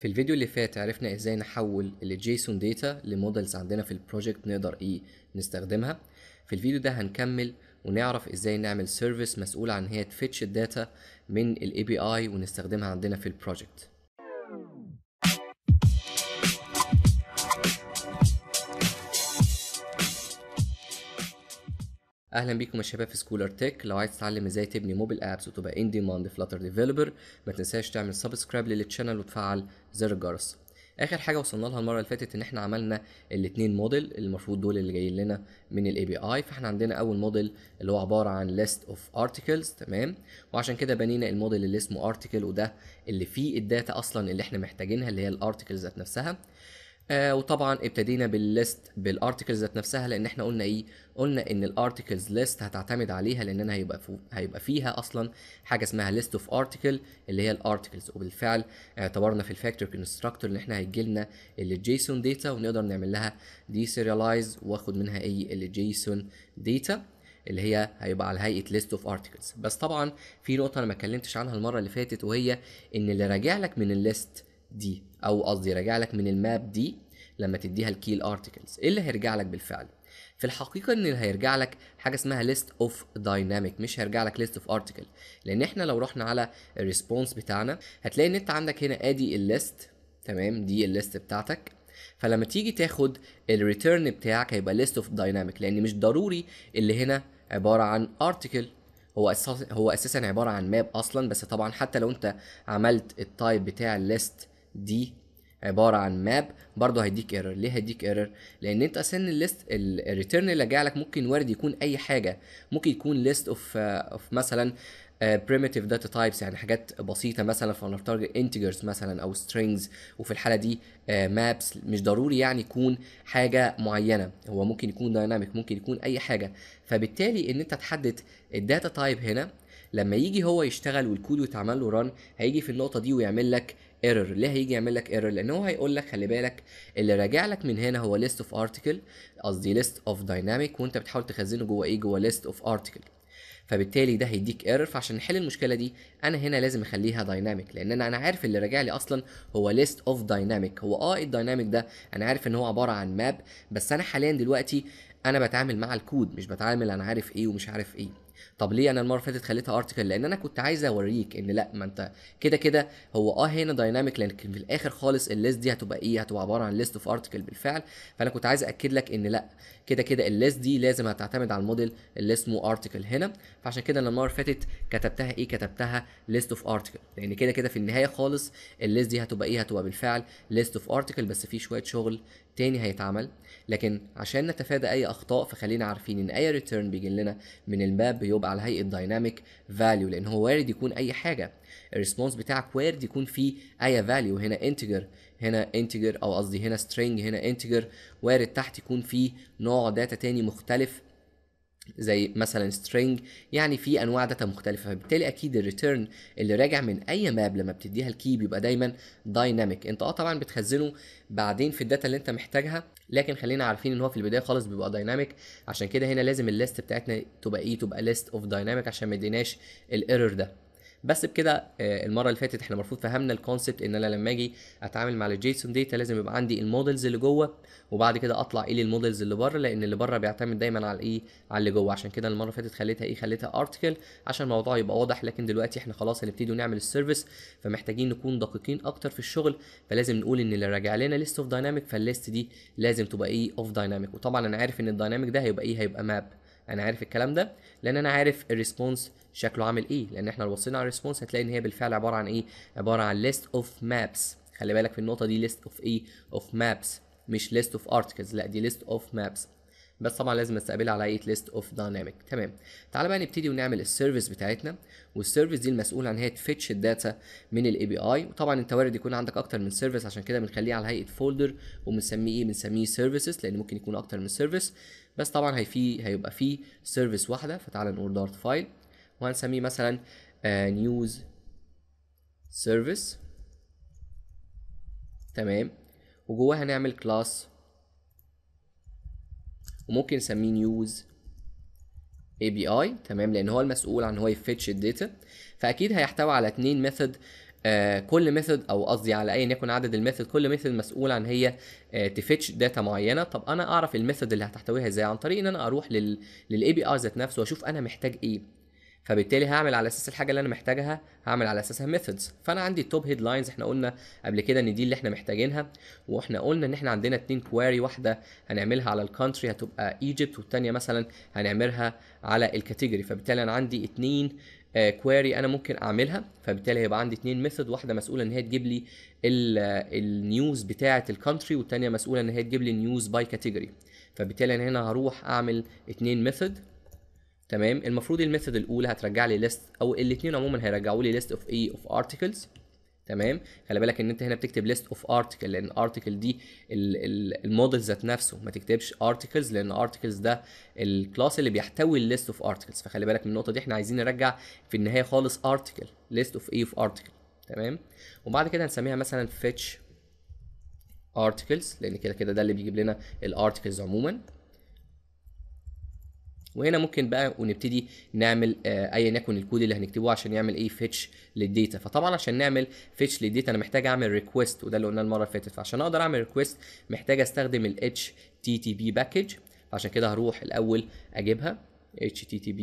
في الفيديو اللي فات عرفنا ازاي نحول الجيسون داتا لمودلز عندنا في البروجكت نقدر ايه نستخدمها في الفيديو ده هنكمل ونعرف ازاي نعمل سيرفيس مسؤول عن هي تفتش الداتا من الاي بي اي ونستخدمها عندنا في البروجكت اهلا بيكم يا شباب في سكولر تك لو عايز تتعلم ازاي تبني موبيل ابس وتبقى ان ديماند فلاتر ديفيلوبر ما تنساش تعمل سبسكرايب للشانل وتفعل زر الجرس اخر حاجه وصلنا لها المره اللي فاتت ان احنا عملنا الاثنين موديل المفروض دول اللي جايين لنا من الاي بي اي فاحنا عندنا اول موديل اللي هو عباره عن ليست اوف ارتكلز تمام وعشان كده بنينا الموديل اللي اسمه ارتكل وده اللي فيه الداتا اصلا اللي احنا محتاجينها اللي هي الارتكلز ذات نفسها آه وطبعا ابتدينا بالليست بالارتكلز ذات نفسها لان احنا قلنا ايه قلنا ان الارتكلز ليست هتعتمد عليها لان انا هيبقى فو هيبقى فيها اصلا حاجه اسمها ليست اوف ارتكل اللي هي الارتكلز وبالفعل اعتبرنا في الفاكتور كونستراكتور ان احنا هيجي لنا الجيسون داتا ونقدر نعمل لها دي سيريلايز واخد منها ايه الجيسون داتا اللي هي هيبقى على هيئه ليست اوف ارتكلز بس طبعا في نقطه انا ما اتكلمتش عنها المره اللي فاتت وهي ان اللي راجع لك من الليست دي او قصدي راجع لك من الماب دي لما تديها الكي الارتكلز ايه اللي هيرجع لك بالفعل في الحقيقه ان اللي هيرجع لك حاجه اسمها ليست اوف دايناميك مش هيرجع لك ليست اوف ارتكل لان احنا لو رحنا على الريسبونس بتاعنا هتلاقي ان انت عندك هنا ادي الليست تمام دي الليست بتاعتك فلما تيجي تاخد الريتيرن بتاعك هيبقى ليست اوف دايناميك لان مش ضروري اللي هنا عباره عن ارتكل هو أساس هو اساسا عباره عن ماب اصلا بس طبعا حتى لو انت عملت التايب بتاع الليست دي عباره عن ماب برضه هيديك ايرور ليه هيديك ايرور لان انت سن الليست الريتيرن اللي جاي لك ممكن وارد يكون اي حاجه ممكن يكون ليست اوف اوف مثلا بريميتيف داتا تايبس يعني حاجات بسيطه مثلا فنفترض انتجرز مثلا او سترينجز وفي الحاله دي مابس آه، uh, مش ضروري يعني يكون حاجه معينه هو ممكن يكون دايناميك ممكن يكون اي حاجه فبالتالي ان انت تحدد الداتا تايب هنا لما يجي هو يشتغل والكود ويتعمل له ران هيجي في النقطه دي ويعمل لك ايرور ليه هيجي يعمل لك ايرور لان هو هيقول لك خلي بالك اللي راجع لك من هنا هو ليست اوف ارتكل قصدي ليست اوف دايناميك وانت بتحاول تخزنه جوه ايه جوه ليست اوف ارتكل فبالتالي ده هيديك ايرور فعشان نحل المشكله دي انا هنا لازم اخليها دايناميك لان انا انا عارف اللي راجع لي اصلا هو ليست اوف دايناميك هو اه إيه الدايناميك ده انا عارف ان هو عباره عن ماب بس انا حاليا دلوقتي انا بتعامل مع الكود مش بتعامل انا عارف ايه ومش عارف ايه طب ليه انا المره اللي فاتت خليتها ارتكل لان انا كنت عايز اوريك ان لا ما انت كده كده هو اه هنا دايناميك لكن في الاخر خالص الليست دي هتبقى ايه هتبقى عباره عن ليست اوف ارتكل بالفعل فانا كنت عايز اكد لك ان لا كده كده الليست دي لازم هتعتمد على الموديل اللي اسمه ارتكل هنا فعشان كده انا المره اللي فاتت كتبتها ايه كتبتها ليست اوف ارتكل لان كده كده في النهايه خالص الليست دي هتبقى ايه هتبقى بالفعل ليست اوف ارتكل بس في شويه شغل تاني هيتعمل لكن عشان نتفادى اي اخطاء فخلينا عارفين ان اي ريتيرن بيجي لنا من الباب بيبقى على هيئه دايناميك فاليو لان هو وارد يكون اي حاجه الريسبونس بتاعك وارد يكون فيه اي فاليو هنا انتجر هنا انتجر او قصدي هنا سترينج هنا انتجر وارد تحت يكون فيه نوع داتا تاني مختلف زي مثلا string يعني في انواع داتا مختلفه فبالتالي اكيد الريتيرن اللي راجع من اي ماب لما بتديها الكي بيبقى دايما دايناميك انت اه طبعا بتخزنه بعدين في الداتا اللي انت محتاجها لكن خلينا عارفين ان هو في البدايه خالص بيبقى دايناميك عشان كده هنا لازم الليست بتاعتنا تبقى ايه تبقى ليست اوف دايناميك عشان ما يديناش الايرور ده بس بكده آه، المره اللي فاتت احنا المفروض فهمنا الكونسبت ان انا لما اجي اتعامل مع الجيسون داتا لازم يبقى عندي المودلز اللي جوه وبعد كده اطلع ايه للمودلز اللي بره لان اللي بره بيعتمد دايما على الايه على اللي جوه عشان كده المره اللي فاتت خليتها ايه خليتها ارتكل عشان الموضوع يبقى واضح لكن دلوقتي احنا خلاص هنبتدي نعمل السيرفيس فمحتاجين نكون دقيقين اكتر في الشغل فلازم نقول ان اللي راجع لنا ليست اوف دايناميك فالليست دي لازم تبقى ايه اوف دايناميك وطبعا انا عارف ان الدايناميك ده هيبقى ايه هيبقى ماب انا عارف الكلام ده لان انا عارف الريسبونس شكله عامل ايه لان احنا لو بصينا على الريسبونس هتلاقي ان هي بالفعل عباره عن ايه عباره عن ليست اوف مابس خلي بالك في النقطه دي ليست اوف ايه اوف مابس مش ليست اوف ارتكلز لا دي ليست اوف مابس بس طبعا لازم استقبلها على ايه ليست اوف دايناميك تمام تعالى بقى نبتدي ونعمل السيرفيس بتاعتنا والسيرفيس دي المسؤوله ان هي تفتش الداتا من الاي بي اي وطبعا انت وارد يكون عندك اكتر من سيرفيس عشان كده بنخليه على هيئه فولدر وبنسميه ايه بنسميه سيرفيسز لان ممكن يكون اكتر من سيرفيس بس طبعا هي في هيبقى فيه سيرفيس واحده فتعالى نقول دارت فايل وهنسميه مثلا نيوز آه، سيرفيس تمام وجواها هنعمل كلاس وممكن نسميه نيوز اي بي اي تمام لان هو المسؤول عن هو يفتش الداتا فاكيد هيحتوي على اتنين ميثود آه كل ميثود او قصدي على ايا يكن عدد الميثود كل ميثود مسؤول عن هي آه تفتش داتا معينه طب انا اعرف الميثود اللي هتحتويها ازاي عن طريق ان انا اروح للاي بي اي ذات نفسه واشوف انا محتاج ايه فبالتالي هعمل على اساس الحاجه اللي انا محتاجها هعمل على اساسها ميثودز فانا عندي التوب هيد لاينز احنا قلنا قبل كده ان دي اللي احنا محتاجينها واحنا قلنا ان احنا عندنا اتنين كواري واحده هنعملها على الكونتري هتبقى ايجيبت والتانيه مثلا هنعملها على الكاتيجوري فبالتالي انا عندي اتنين كواري آه، انا ممكن اعملها فبالتالي هيبقى عندي اتنين ميثود واحده مسؤوله ان هي تجيب لي النيوز آه، بتاعه الكونتري والتانيه مسؤوله ان هي تجيب لي النيوز باي كاتيجوري فبالتالي انا هنا هروح اعمل اتنين ميثود تمام المفروض الميثود الاولى هترجع لي ليست او الاثنين عموما هيرجعوا لي ليست اوف ايه اوف ارتكلز تمام خلي بالك ان انت هنا بتكتب ليست اوف ارتكل لان ارتكل دي الموديل ذات نفسه ما تكتبش ارتكلز لان ارتكلز ده الكلاس اللي بيحتوي الليست اوف ارتكلز فخلي بالك من النقطه دي احنا عايزين نرجع في النهايه خالص ارتكل ليست اوف ايه اوف ارتكل تمام وبعد كده هنسميها مثلا فيتش ارتكلز لان كده كده ده اللي بيجيب لنا الارتكلز عموما وهنا ممكن بقى ونبتدي نعمل آه، ايا يكن الكود اللي هنكتبه عشان يعمل ايه فيتش للداتا فطبعا عشان نعمل فيتش للداتا انا محتاج اعمل ريكويست وده اللي قلناه المره اللي فاتت فعشان اقدر اعمل ريكويست محتاج استخدم ال HTTP باكج فعشان كده هروح الاول اجيبها HTTP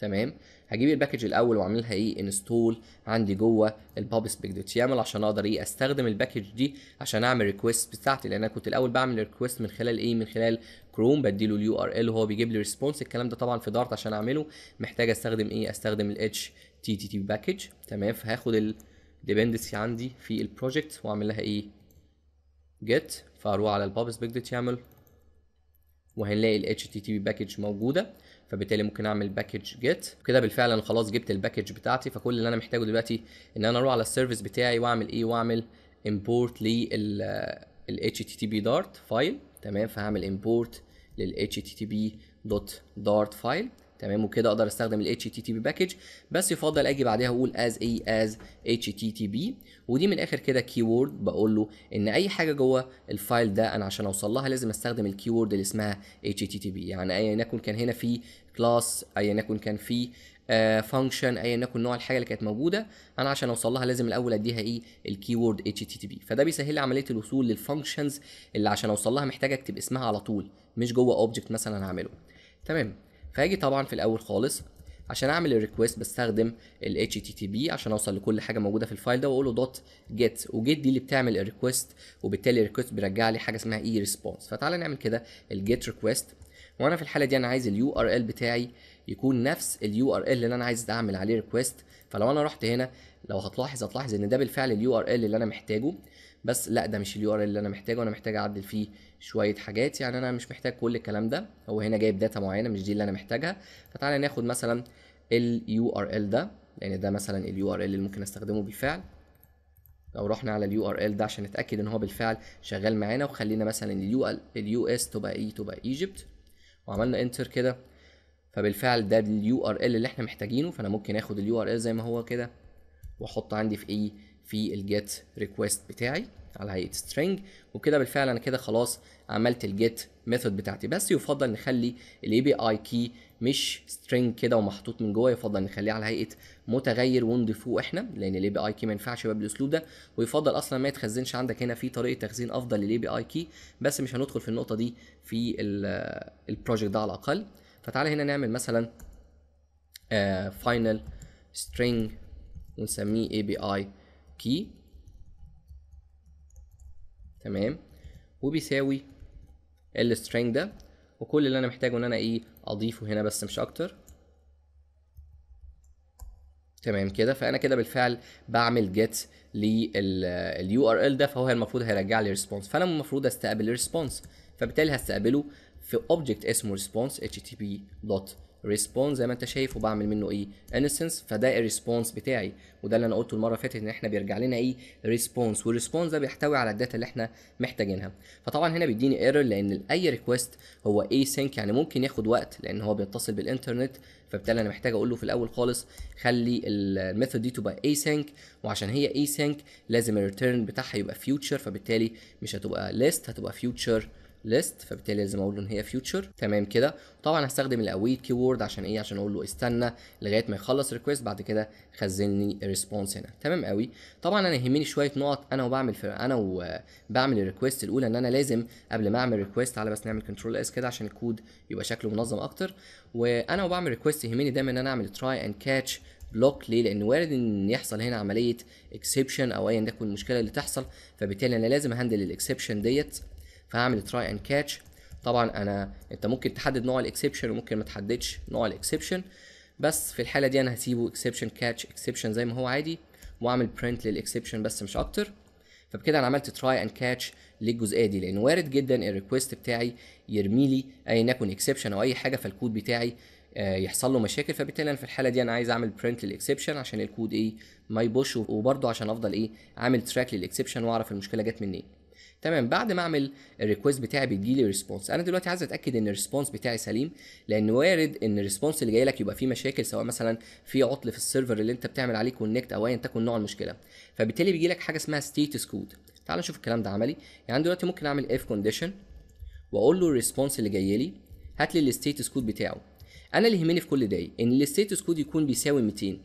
تمام هجيب الباكج الاول واعملها ايه انستول عندي جوه الباب سبيك دوت يامل عشان اقدر ايه استخدم الباكج دي عشان اعمل ريكويست بتاعتي لان انا كنت الاول بعمل ريكويست من خلال ايه من خلال كروم بدي له اليو ار ال وهو بيجيب لي ريسبونس الكلام ده طبعا في دارت عشان اعمله محتاج استخدم ايه استخدم الاتش تي تي تي باكج تمام فهاخد الديبندنسي عندي في البروجكت واعمل لها ايه جيت فاروح على الباب سبيك دوت يامل وهنلاقي ال HTTP باكج موجودة فبالتالي ممكن اعمل باكج جيت كده بالفعل انا خلاص جبت الباكج بتاعتي فكل اللي انا محتاجه دلوقتي ان انا اروح على السيرفيس بتاعي واعمل ايه واعمل امبورت لل ال http دارت فايل تمام فهعمل امبورت لل http دوت دارت فايل تمام وكده اقدر استخدم ال HTTP باكج بس يفضل اجي بعدها اقول as a as HTTP ودي من اخر كده كيورد بقول له ان اي حاجه جوه الفايل ده انا عشان اوصل لها لازم استخدم الكيورد اللي اسمها HTTP يعني ايا يكن كان هنا في كلاس ايا يكن كان في فانكشن آه، ايا يكن نوع الحاجه اللي كانت موجوده انا عشان اوصل لها لازم الاول اديها ايه الكيورد اتش تي تي بي فده بيسهل لي عمليه الوصول للفانكشنز اللي عشان اوصل لها محتاج اكتب اسمها على طول مش جوه اوبجكت مثلا هعمله تمام فهاجي طبعا في الاول خالص عشان اعمل الريكوست بستخدم ال HTTP عشان اوصل لكل حاجه موجوده في الفايل ده واقول له دوت جيت وجيت دي اللي بتعمل الريكوست وبالتالي الريكوست بيرجع لي حاجه اسمها اي ريسبونس فتعالى نعمل كده ال جيت ريكوست وانا في الحاله دي انا عايز اليو ار ال بتاعي يكون نفس اليو ار ال اللي انا عايز اعمل عليه ريكوست فلو انا رحت هنا لو هتلاحظ هتلاحظ ان ده بالفعل اليو ار ال اللي انا محتاجه بس لا ده مش اليو ار اللي انا محتاجه انا محتاج اعدل فيه شويه حاجات يعني انا مش محتاج كل الكلام ده هو هنا جايب داتا معينه مش دي اللي انا محتاجها فتعالى ناخد مثلا اليو ار ال ده لان يعني ده مثلا اليو ار ال اللي ممكن استخدمه بالفعل لو رحنا على اليو ار ال ده عشان نتاكد ان هو بالفعل شغال معانا وخلينا مثلا اليو اليو اس تبقى اي تبقى ايجيبت وعملنا انتر كده فبالفعل ده اليو ار ال اللي احنا محتاجينه فانا ممكن اخد اليو ار ال زي ما هو كده واحط عندي في ايه في الجيت ريكويست بتاعي على هيئه سترينج وبكده بالفعل انا كده خلاص عملت الجيت ميثود بتاعتي بس يفضل نخلي الاي بي اي كي مش سترينج كده ومحطوط من جوه يفضل نخليه على هيئه متغير ونضيفوه احنا لان الاي بي اي كي ما ينفعش بقى بالاسلوب ده ويفضل اصلا ما يتخزنش عندك هنا في طريقه تخزين افضل للاي بي اي كي بس مش هندخل في النقطه دي في البروجكت ده على الاقل فتعالى هنا نعمل مثلا فاينل آه، سترينج ونسميه اي بي اي كي تمام وبيساوي السترينج ده وكل اللي انا محتاجه ان انا ايه اضيفه هنا بس مش اكتر تمام كده فانا كده بالفعل بعمل جيت لليو ار ال ده فهو المفروض هيرجع لي ريسبونس فانا المفروض استقبل الريسبونس فبالتالي هستقبله في اوبجكت اسمه بي دوت ريسبونس زي ما انت شايف وبعمل منه ايه انسنس فده الريسبونس بتاعي وده اللي انا قلته المره اللي فاتت ان احنا بيرجع لنا ايه ريسبونس والريسبونس ده بيحتوي على الداتا اللي احنا محتاجينها فطبعا هنا بيديني ايرور لان اي ريكوست هو اي سينك يعني ممكن ياخد وقت لان هو بيتصل بالانترنت فبالتالي انا محتاج اقول له في الاول خالص خلي الميثود دي تبقى اي سينك وعشان هي اي سينك لازم الريتيرن بتاعها يبقى فيوتشر فبالتالي مش هتبقى ليست هتبقى فيوتشر ليست فبالتالي لازم اقول له ان هي فيوتشر تمام كده طبعا هستخدم الاويت كيورد عشان ايه عشان اقول له استنى لغايه ما يخلص ريكويست بعد كده خزن لي ريسبونس هنا تمام قوي طبعا انا يهمني شويه نقط انا وبعمل انا وبعمل الريكويست الاولى ان انا لازم قبل ما اعمل ريكويست على بس نعمل كنترول اس كده عشان الكود يبقى شكله منظم اكتر وانا وبعمل ريكويست يهمني دايما ان انا اعمل تراي اند كاتش بلوك ليه لان وارد ان يحصل هنا عمليه اكسبشن او ايا تكن المشكله اللي تحصل فبالتالي انا لازم اهندل الاكسبشن ديت فهعمل تراي اند كاتش طبعا انا انت ممكن تحدد نوع الاكسبشن وممكن ما تحددش نوع الاكسبشن بس في الحاله دي انا هسيبه اكسبشن كاتش اكسبشن زي ما هو عادي واعمل برنت للاكسبشن بس مش اكتر فبكده انا عملت تراي اند كاتش للجزئيه دي لان وارد جدا الريكوست بتاعي يرمي لي ايا يكن اكسبشن او اي حاجه فالكود بتاعي آه، يحصل له مشاكل فبالتالي انا في الحاله دي انا عايز اعمل برنت للاكسبشن عشان الكود ايه ما يبوش وبرده عشان افضل ايه عامل تراك للاكسبشن واعرف المشكله جت منين إيه. تمام بعد ما اعمل الريكوست بتاعي بيجي لي ريسبونس انا دلوقتي عايز اتاكد ان الريسبونس بتاعي سليم لان وارد ان الريسبونس اللي جاي لك يبقى فيه مشاكل سواء مثلا في عطل في السيرفر اللي انت بتعمل عليه كونكت او ايا تكن نوع المشكله فبالتالي بيجي لك حاجه اسمها ستيتس كود تعال نشوف الكلام ده عملي يعني دلوقتي ممكن اعمل اف كونديشن واقول له الريسبونس اللي جاي لي هات لي الستيتس كود بتاعه انا اللي يهمني في كل ده إيه؟ ان الستيتس كود يكون بيساوي 200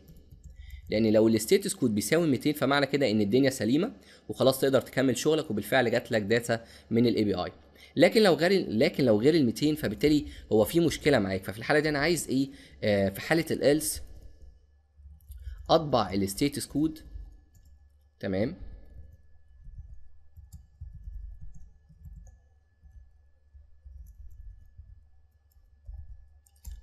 لان لو الستيتس كود بيساوي 200 فمعنى كده ان الدنيا سليمه وخلاص تقدر تكمل شغلك وبالفعل جات لك داتا من الاي بي اي لكن لو غير لكن لو غير ال 200 فبالتالي هو في مشكله معاك ففي الحاله دي انا عايز ايه آه في حاله الالس اطبع الستيتس كود تمام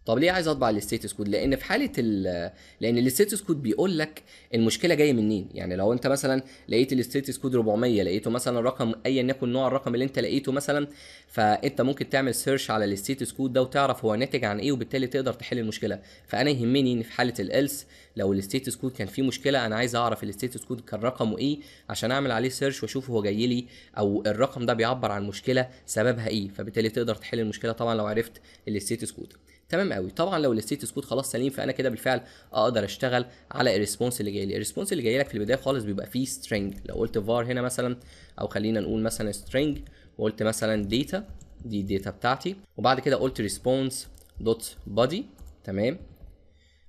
طب ليه عايز اطبع الستيتس كود لان في حاله الـ لان الستيتس كود بيقول لك المشكله جايه منين يعني لو انت مثلا لقيت الستيتس كود 400 لقيته مثلا رقم ايا يكن نوع الرقم اللي انت لقيته مثلا فانت ممكن تعمل سيرش على الستيتس كود ده وتعرف هو ناتج عن ايه وبالتالي تقدر تحل المشكله فانا يهمني ان في حاله الالس لو الستيتس كود كان فيه مشكله انا عايز اعرف الستيتس كود كان رقمه ايه عشان اعمل عليه سيرش واشوف هو جاي لي او الرقم ده بيعبر عن مشكله سببها ايه فبالتالي تقدر تحل المشكله طبعا لو عرفت الستيتس كود تمام قوي طبعا لو الستيتس كود خلاص سليم فانا كده بالفعل اقدر اشتغل على الريسبونس اللي جاي لي الريسبونس اللي جاي لك في البدايه خالص بيبقى فيه سترينج لو قلت var هنا مثلا او خلينا نقول مثلا سترينج وقلت مثلا داتا دي الداتا بتاعتي وبعد كده قلت ريسبونس دوت بودي تمام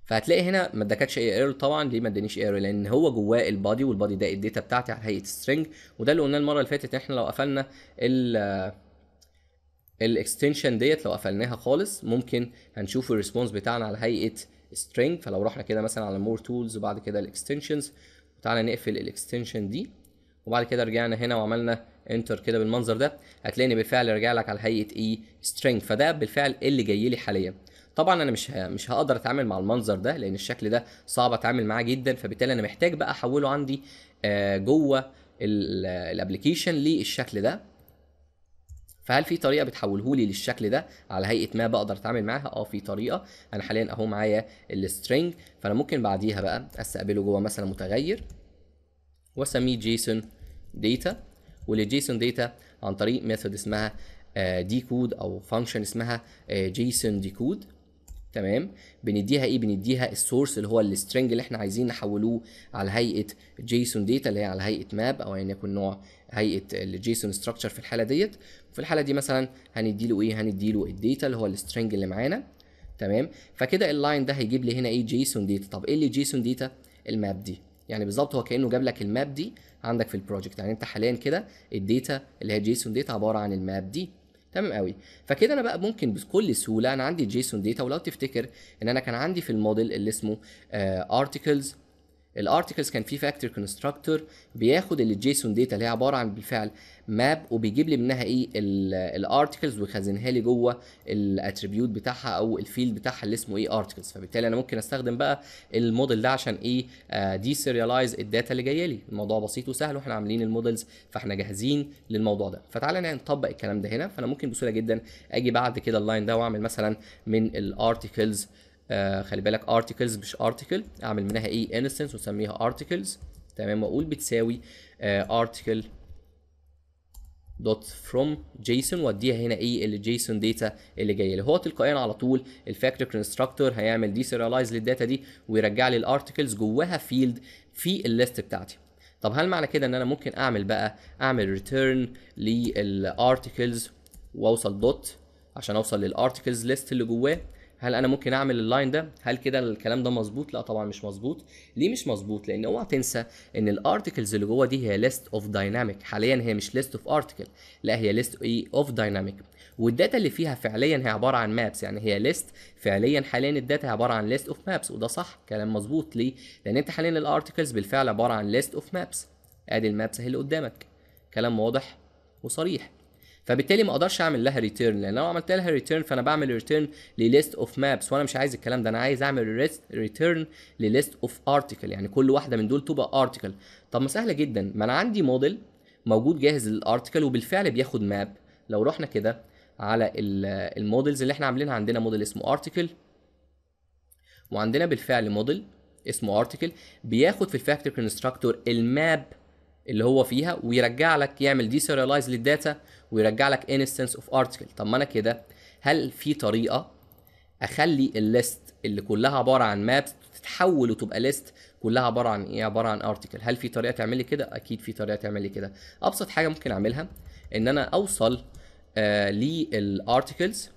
فهتلاقي هنا ما ادكتش اي ايرور طبعا ليه ما ادانيش ايرور لان هو جواه البادي والبادي ده الداتا بتاعتي على هيئه سترينج وده اللي قلناه المره اللي فاتت احنا لو قفلنا ال الاكستنشن ديت لو قفلناها خالص ممكن هنشوف الريسبونس بتاعنا على هيئه string فلو رحنا كده مثلا على مور تولز وبعد كده الاكستنشنز وتعالى نقفل الاكستنشن دي وبعد كده رجعنا هنا وعملنا انتر كده بالمنظر ده هتلاقيني بالفعل رجع لك على هيئه اي e string فده بالفعل اللي جاي لي حاليا طبعا انا مش مش هقدر اتعامل مع المنظر ده لان الشكل ده صعب اتعامل معاه جدا فبالتالي انا محتاج بقى احوله عندي آه، جوه الابلكيشن للشكل ده فهل في طريقه بتحوله لي للشكل ده على هيئه ما بقدر اتعامل معاها اه في طريقه انا حاليا اهو معايا السترينج فانا ممكن بعديها بقى استقبله جوه مثلا متغير واسميه جيسون داتا وللجيسون داتا عن طريق ميثود اسمها ديكود آه، او فانكشن اسمها آه، جيسون ديكود تمام بنديها ايه بنديها السورس اللي هو السترنج اللي احنا عايزين نحولوه على هيئه جيسون داتا اللي هي على هيئه ماب او يعني يكون نوع هيئه الجيسون ستراكشر في الحاله ديت في الحاله دي مثلا هندي له ايه هندي له الداتا اللي هو السترنج اللي معانا تمام فكده اللاين ده هيجيب لي هنا ايه جيسون داتا طب ايه اللي جيسون داتا الماب دي يعني بالظبط هو كانه جاب لك الماب دي عندك في البروجكت يعني انت حاليا كده الداتا اللي هي جيسون داتا عباره عن الماب دي تمام قوي فكده انا بقى ممكن بكل سهوله انا عندي جيسون داتا ولو تفتكر ان انا كان عندي في الموديل اللي اسمه ارتكلز آه، الارتكلز كان فيه فاكتور كونستراكتور بياخد الجيسون داتا اللي هي عباره عن بالفعل ماب وبيجيب لي منها ايه الارتكلز ويخزنها لي جوه الاتريبيوت بتاعها او الفيلد بتاعها اللي اسمه ايه ارتكلز فبالتالي انا ممكن استخدم بقى الموديل ده عشان ايه دي آه، سيريالايز الداتا اللي جايه لي الموضوع بسيط وسهل واحنا عاملين المودلز فاحنا جاهزين للموضوع ده فتعالى نطبق الكلام ده هنا فانا ممكن بسهوله جدا اجي بعد كده اللاين ده واعمل مثلا من الارتكلز آه خلي بالك ارتكلز مش ارتكل اعمل منها ايه انستنس واسميها ارتكلز تمام واقول بتساوي ارتكل دوت فروم جيسون واديها هنا ايه الجيسون داتا اللي جايه اللي هو تلقائيا على طول الفاكتور كونستراكتور هيعمل دي للداتا دي ويرجع لي الارتكلز جواها فيلد في الليست بتاعتي طب هل معنى كده ان انا ممكن اعمل بقى اعمل ريتيرن للارتكلز واوصل دوت عشان اوصل للارتكلز ليست اللي جواه هل انا ممكن اعمل اللاين ده هل كده الكلام ده مظبوط لا طبعا مش مظبوط ليه مش مظبوط لان اوعى تنسى ان الارتكلز اللي جوه دي هي ليست اوف دايناميك حاليا هي مش ليست اوف ارتكل لا هي ليست اوف دايناميك والداتا اللي فيها فعليا هي عباره عن مابس يعني هي ليست فعليا حاليا الداتا هي عباره عن ليست اوف مابس وده صح كلام مظبوط ليه لان انت حاليا الارتكلز بالفعل عباره عن ليست اوف مابس ادي المابس اهي اللي قدامك كلام واضح وصريح فبالتالي ما اقدرش اعمل لها ريتيرن لان لو عملت لها ريتيرن فانا بعمل ريتيرن لليست اوف مابس وانا مش عايز الكلام ده انا عايز اعمل ريتيرن لليست اوف ارتكل يعني كل واحده من دول تبقى ارتكل طب ما سهله جدا ما انا عندي موديل موجود جاهز للارتكل وبالفعل بياخد ماب لو رحنا كده على المودلز اللي احنا عاملينها عندنا موديل اسمه ارتكل وعندنا بالفعل موديل اسمه ارتكل بياخد في الفاكتور كونستراكتور الماب اللي هو فيها ويرجع لك يعمل ديسيريالايز للداتا ويرجع لك انستنس اوف ارتكل طب ما انا كده هل في طريقه اخلي الليست اللي كلها عباره عن مابس تتحول وتبقى ليست كلها عباره عن ايه عباره عن ارتكل هل في طريقه تعمل لي كده اكيد في طريقه تعمل لي كده ابسط حاجه ممكن اعملها ان انا اوصل آه للارتكلز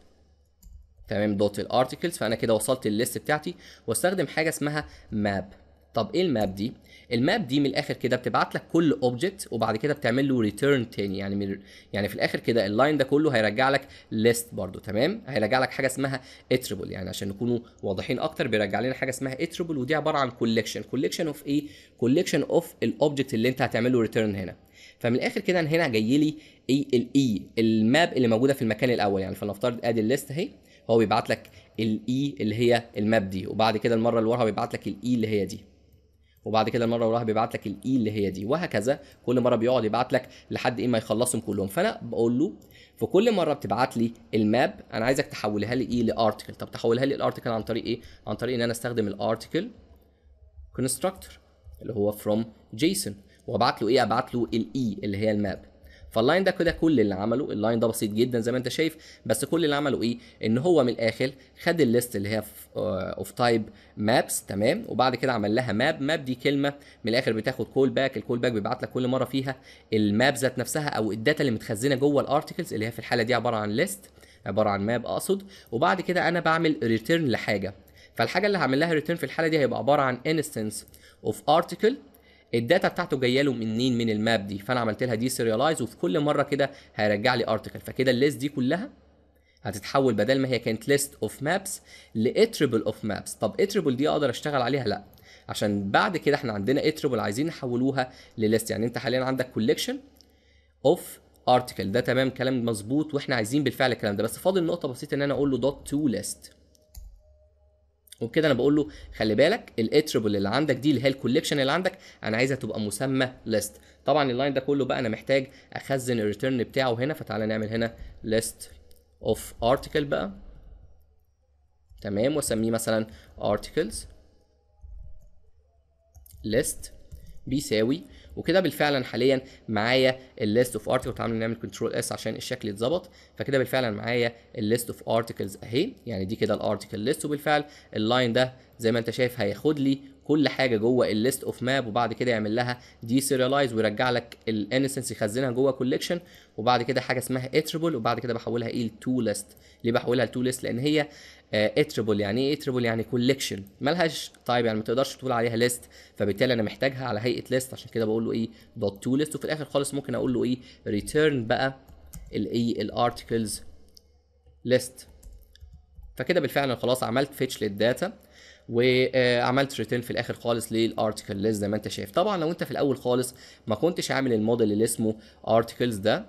تمام دوت الارتكلز فانا كده وصلت الليست بتاعتي واستخدم حاجه اسمها ماب طب ايه الماب دي الماب دي من الاخر كده بتبعت لك كل اوبجكت وبعد كده بتعمل له ريتيرن تاني يعني من يعني في الاخر كده اللاين ده كله هيرجع لك ليست برده تمام هيرجع لك حاجه اسمها اتربل يعني عشان نكونوا واضحين اكتر بيرجع لنا حاجه اسمها اتربل ودي عباره عن كوليكشن كوليكشن اوف ايه كوليكشن اوف الاوبجكت اللي انت هتعمل له ريتيرن هنا فمن الاخر كده انا هنا جاي لي ايه الاي e، الماب اللي موجوده في المكان الاول يعني فلنفترض ادي الليست اهي هو بيبعت لك الاي e اللي هي الماب دي وبعد كده المره اللي وراها بيبعت لك الاي e اللي هي دي وبعد كده المره اللي وراها بيبعت لك الاي اللي هي دي وهكذا كل مره بيقعد يبعت لك لحد ايه ما يخلصهم كلهم فانا بقول له في كل مره بتبعت لي الماب انا عايزك تحولها لي ايه لارتكل طب تحولها لي الارتكل عن طريق ايه عن طريق ان انا استخدم الارتكل كونستراكتور اللي هو فروم جيسون وابعت له ايه ابعت له الاي e اللي هي الماب فاللاين ده كده كل اللي عمله اللاين ده بسيط جدا زي ما انت شايف بس كل اللي عمله ايه ان هو من الاخر خد الليست اللي هي اوف تايب مابس تمام وبعد كده عمل لها ماب ماب دي كلمه من الاخر بتاخد كول باك الكول باك بيبعت لك كل مره فيها الماب ذات نفسها او الداتا اللي متخزنه جوه الارتكلز اللي هي في الحاله دي عباره عن ليست عباره عن ماب اقصد وبعد كده انا بعمل ريتيرن لحاجه فالحاجه اللي هعمل لها ريتيرن في الحاله دي هيبقى عباره عن انستنس اوف ارتكل الداتا بتاعته جايه له منين من الماب دي فانا عملت لها دي سيريالايز وفي كل مره كده هيرجع لي ارتكل فكده الليست دي كلها هتتحول بدل ما هي كانت ليست اوف مابس لاتربل اوف مابس طب اتربل دي اقدر اشتغل عليها لا عشان بعد كده احنا عندنا اتربل عايزين نحولوها لليست يعني انت حاليا عندك كوليكشن اوف ارتكل ده تمام كلام مظبوط واحنا عايزين بالفعل الكلام ده بس فاضل نقطه بسيطه ان انا اقول له دوت تو ليست وبكده انا بقول له خلي بالك الاتربل اللي عندك دي اللي هي الكوليكشن اللي عندك انا عايزها تبقى مسمى ليست طبعا اللاين ده كله بقى انا محتاج اخزن الريتيرن بتاعه هنا فتعالى نعمل هنا ليست اوف ارتكل بقى تمام واسميه مثلا ارتكلز ليست بيساوي وكده بالفعل حاليا معايا الليست اوف ارتكلز وتعمل نعمل كنترول اس عشان الشكل يتظبط فكده بالفعل معايا الليست اوف ارتكلز اهي يعني دي كده الارتكل ليست وبالفعل اللاين ده زي ما انت شايف هياخد لي كل حاجه جوه الليست اوف ماب وبعد كده يعمل لها دي ويرجع لك الانستنس يخزنها جوه كوليكشن وبعد كده حاجه اسمها اتربل وبعد كده بحولها ايه لتو ليست ليه بحولها لتو ليست لان هي اتربل آه، يعني ايه اتربل يعني كوليكشن مالهاش طيب يعني ما تقدرش تقول عليها ليست فبالتالي انا محتاجها على هيئه ليست عشان كده بقول له ايه دوت تو ليست وفي الاخر خالص ممكن اقول له ايه ريتيرن بقى الايه الارتكلز ليست فكده بالفعل خلاص عملت فيتش للداتا وعملت ريتيرن في الاخر خالص للارتكل ليست زي ما انت شايف طبعا لو انت في الاول خالص ما كنتش عامل الموديل اللي اسمه ارتكلز ده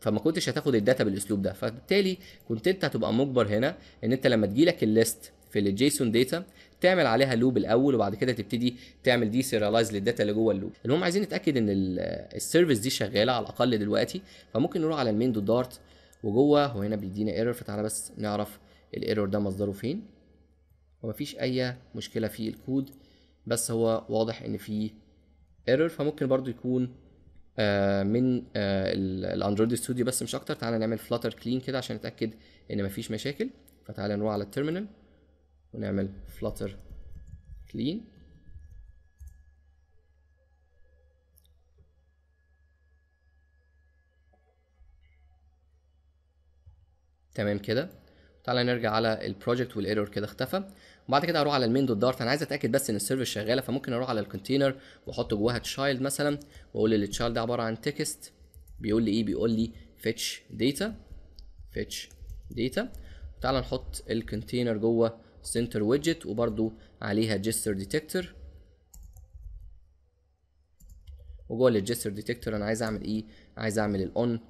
فما كنتش هتاخد الداتا بالاسلوب ده فبالتالي كنت انت هتبقى مجبر هنا ان انت لما تجيلك الليست في الجيسون داتا تعمل عليها لوب الاول وبعد كده تبتدي تعمل دي سيريالايز للداتا اللي جوه اللوب المهم عايزين نتاكد ان السيرفيس دي شغاله على الاقل دلوقتي فممكن نروح على المين دوت دارت وجوه هو هنا بيدينا ايرور فتعالى بس نعرف الايرور ده مصدره فين ومفيش اي مشكلة في الكود بس هو واضح ان في ايرور فممكن برضو يكون آه، من آه، الاندرويد ستوديو بس مش اكتر تعالى نعمل فلاتر كلين كده عشان نتاكد ان مفيش مشاكل فتعالى نروح على التيرمينال ونعمل فلاتر كلين تمام كده تعالى نرجع على البروجكت والايرور كده اختفى وبعد كده هروح على المين دوت دارت انا عايز اتاكد بس ان السيرفر شغاله فممكن اروح على الكونتينر واحط جواها تشايلد مثلا واقول للتشايلد ده عباره عن تكست بيقول لي ايه بيقول لي فيتش داتا فيتش داتا تعالى نحط الكونتينر جوه سنتر ويدجت وبرده عليها جستر ديتكتور وجوه الجستر ديتكتور انا عايز اعمل ايه عايز اعمل الاون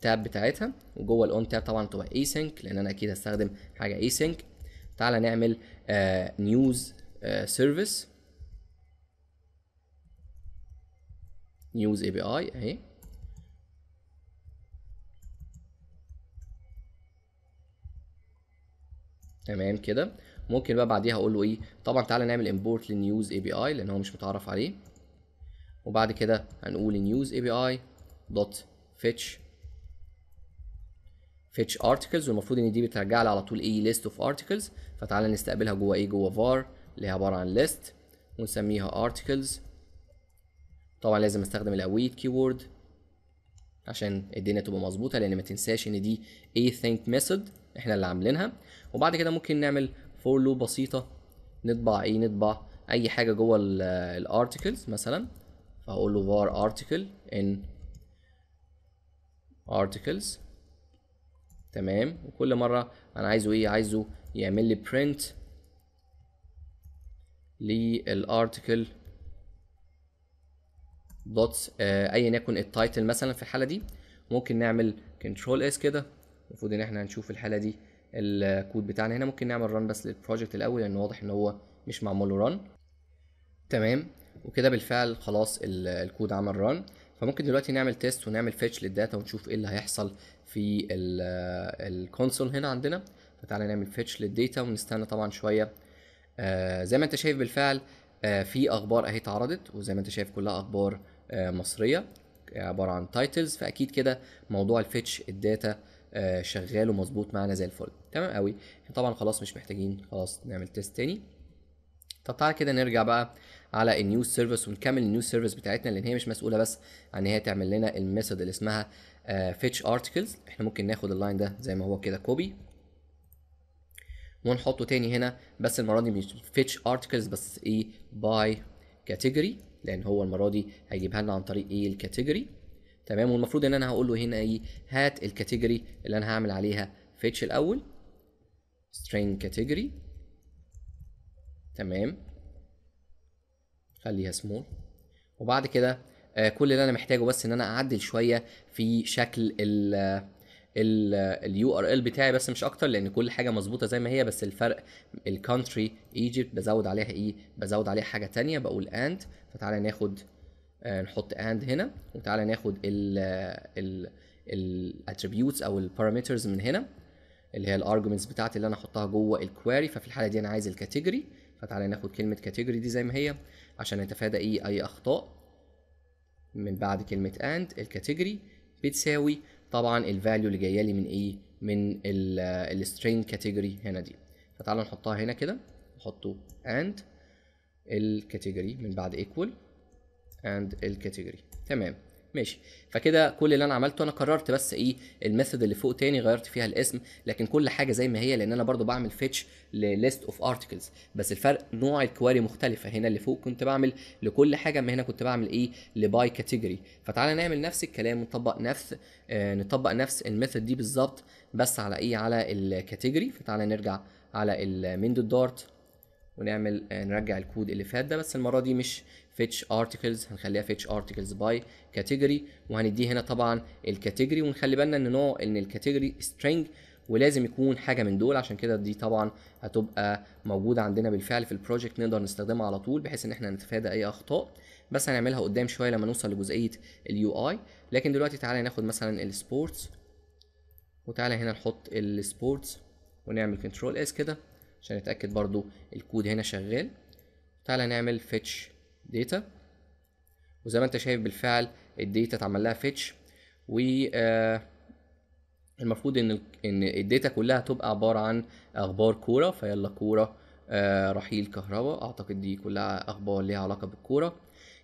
تاب بتاعتها وجوه الاون تاب طبعا تبقى اي سينك لان انا اكيد هستخدم حاجه اي سينك تعالى نعمل نيوز سيرفيس نيوز اي بي اي اهي تمام كده ممكن بقى بعديها اقول له ايه طبعا تعالى نعمل امبورت للنيوز اي بي اي لان هو مش متعرف عليه وبعد كده هنقول نيوز اي بي اي دوت فيتش فيتش articles والمفروض ان دي بترجع لي على طول ايه ليست اوف articles فتعالى نستقبلها جوه ايه جوه var اللي هي عباره عن ليست ونسميها articles طبعا لازم استخدم الاويت keyword عشان الدنيا تبقى مظبوطه لان ما تنساش ان دي اي think method احنا اللي عاملينها وبعد كده ممكن نعمل فور لوب بسيطه نطبع ايه نطبع اي حاجه جوه الارتكلز مثلا فهقول له var article in articles تمام وكل مره انا عايزه ايه عايزه يعمل لي برنت للارتكل دوتس ايا يكن التايتل مثلا في الحاله دي ممكن نعمل كنترول اس كده المفروض ان احنا هنشوف الحاله دي الكود بتاعنا هنا ممكن نعمل ران بس للبروجكت الاول لان واضح ان هو مش معمول له ران تمام وكده بالفعل خلاص الكود عمل ران فممكن دلوقتي نعمل تيست ونعمل فيتش للداتا ونشوف ايه اللي هيحصل في الكونسول آه، هنا عندنا فتعالى نعمل فيتش للداتا ونستنى طبعا شويه آه زي ما انت شايف بالفعل آه في اخبار اهي اتعرضت وزي ما انت شايف كلها اخبار آه مصريه آه، عباره عن تايتلز فاكيد كده موضوع الفيتش الداتا آه، شغال ومظبوط معانا زي الفل تمام قوي طبعا خلاص مش محتاجين خلاص نعمل تيست تاني طب تعالى كده نرجع بقى على النيو سيرفيس ونكمل النيو سيرفيس بتاعتنا لان هي مش مسؤوله بس عن هي تعمل لنا الميثود اللي اسمها فيتش آه، ارتكلز احنا ممكن ناخد اللاين ده زي ما هو كده كوبي ونحطه تاني هنا بس المره دي مش فيتش ارتكلز بس ايه باي كاتيجوري لان هو المره دي هيجيبها لنا عن طريق ايه الكاتيجوري تمام والمفروض ان انا هقول له هنا ايه هات الكاتيجوري اللي انا هعمل عليها فيتش الاول string category تمام خليها سمول وبعد كده آه، كل اللي انا محتاجه بس ان انا اعدل شويه في شكل ال اليو ار ال بتاعي بس مش اكتر لان كل حاجه مظبوطه زي ما هي بس الفرق الكونتري ايجيبت بزود عليها ايه بزود عليها حاجه تانية بقول اند فتعالى ناخد آه، نحط اند هنا وتعالى ناخد ال ال الاتريبيوتس او البارامترز من هنا اللي هي الارجمنتس بتاعتي اللي انا احطها جوه الكويري ففي الحاله دي انا عايز الكاتيجوري فتعالى ناخد كلمه كاتيجوري دي زي ما هي عشان نتفادى اي اي اخطاء من بعد كلمة and الكاتيجوري بتساوي طبعا الفاليو اللي جايه لي من ايه من السترين كاتيجوري هنا دي فتعالوا نحطها هنا كده نحطه and الكاتيجوري من بعد equal and الكاتيجوري تمام ماشي فكده كل اللي انا عملته انا كررت بس ايه الميثود اللي فوق تاني غيرت فيها الاسم لكن كل حاجه زي ما هي لان انا برضو بعمل فيتش لليست اوف ارتكلز بس الفرق نوع الكواري مختلفه هنا اللي فوق كنت بعمل لكل حاجه اما هنا كنت بعمل ايه لباي كاتيجوري فتعالى نعمل نفس الكلام نطبق نفس آه نطبق نفس الميثود دي بالظبط بس على ايه على الكاتيجوري فتعالى نرجع على المين دوت دارت ونعمل آه، نرجع الكود اللي فات ده بس المره دي مش فيتش ارتكلز هنخليها فيتش ارتكلز باي كاتيجوري وهنديه هنا طبعا الكاتيجوري ونخلي بالنا ان نوع ان الكاتيجوري سترينج ولازم يكون حاجه من دول عشان كده دي طبعا هتبقى موجوده عندنا بالفعل في البروجكت نقدر نستخدمها على طول بحيث ان احنا نتفادى اي اخطاء بس هنعملها قدام شويه لما نوصل لجزئيه اليو اي لكن دلوقتي تعالى ناخد مثلا السبورتس وتعالى هنا نحط السبورتس ونعمل كنترول اس كده عشان نتاكد برضو الكود هنا شغال تعالى نعمل فيتش data وزي ما انت شايف بالفعل الداتا اتعمل لها فيتش و آه، المفروض ان ان الداتا كلها تبقى عباره عن اخبار كوره فيلا كوره آه، رحيل كهرباء اعتقد دي كلها اخبار ليها علاقه بالكوره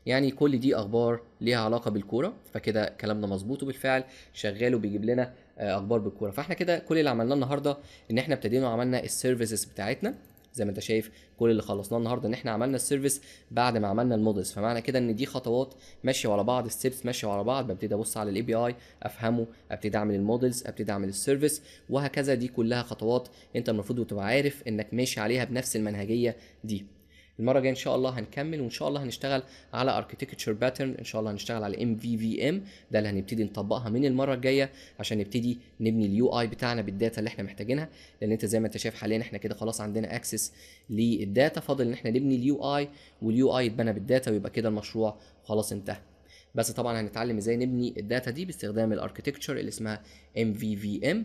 يعني كل دي اخبار ليها علاقه بالكوره فكده كلامنا مظبوط وبالفعل شغال وبيجيب لنا آه، اخبار بالكوره فاحنا كده كل اللي عملناه النهارده ان احنا ابتدينا وعملنا السيرفيسز بتاعتنا زي ما انت شايف كل اللي خلصناه النهارده ان احنا عملنا السيرفيس بعد ما عملنا المودلز فمعنى كده ان دي خطوات ماشيه ورا بعض ستيبس ماشيه ورا بعض ببتدي ابص على الاي بي اي افهمه ابتدي اعمل المودلز ابتدي اعمل السيرفيس وهكذا دي كلها خطوات انت المفروض تبقى عارف انك ماشي عليها بنفس المنهجيه دي المره الجايه ان شاء الله هنكمل وان شاء الله هنشتغل على architecture باترن ان شاء الله هنشتغل على MVVM ده اللي هنبتدي نطبقها من المره الجايه عشان نبتدي نبني اليو اي بتاعنا بالداتا اللي احنا محتاجينها لان انت زي ما انت شايف حاليا احنا كده خلاص عندنا اكسس للداتا فاضل ان احنا نبني اليو اي واليو اي يتبنى بالداتا ويبقى كده المشروع خلاص انتهى بس طبعا هنتعلم ازاي نبني الداتا دي باستخدام الاركتكتشر اللي اسمها MVVM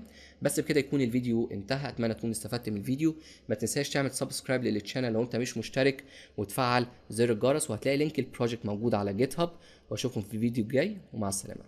بس بكده يكون الفيديو انتهى اتمنى تكون استفدت من الفيديو ما تنساش تعمل سبسكرايب للشانل لو انت مش مشترك وتفعل زر الجرس وهتلاقي لينك البروجكت موجود على جيت هاب واشوفكم في الفيديو الجاي ومع السلامه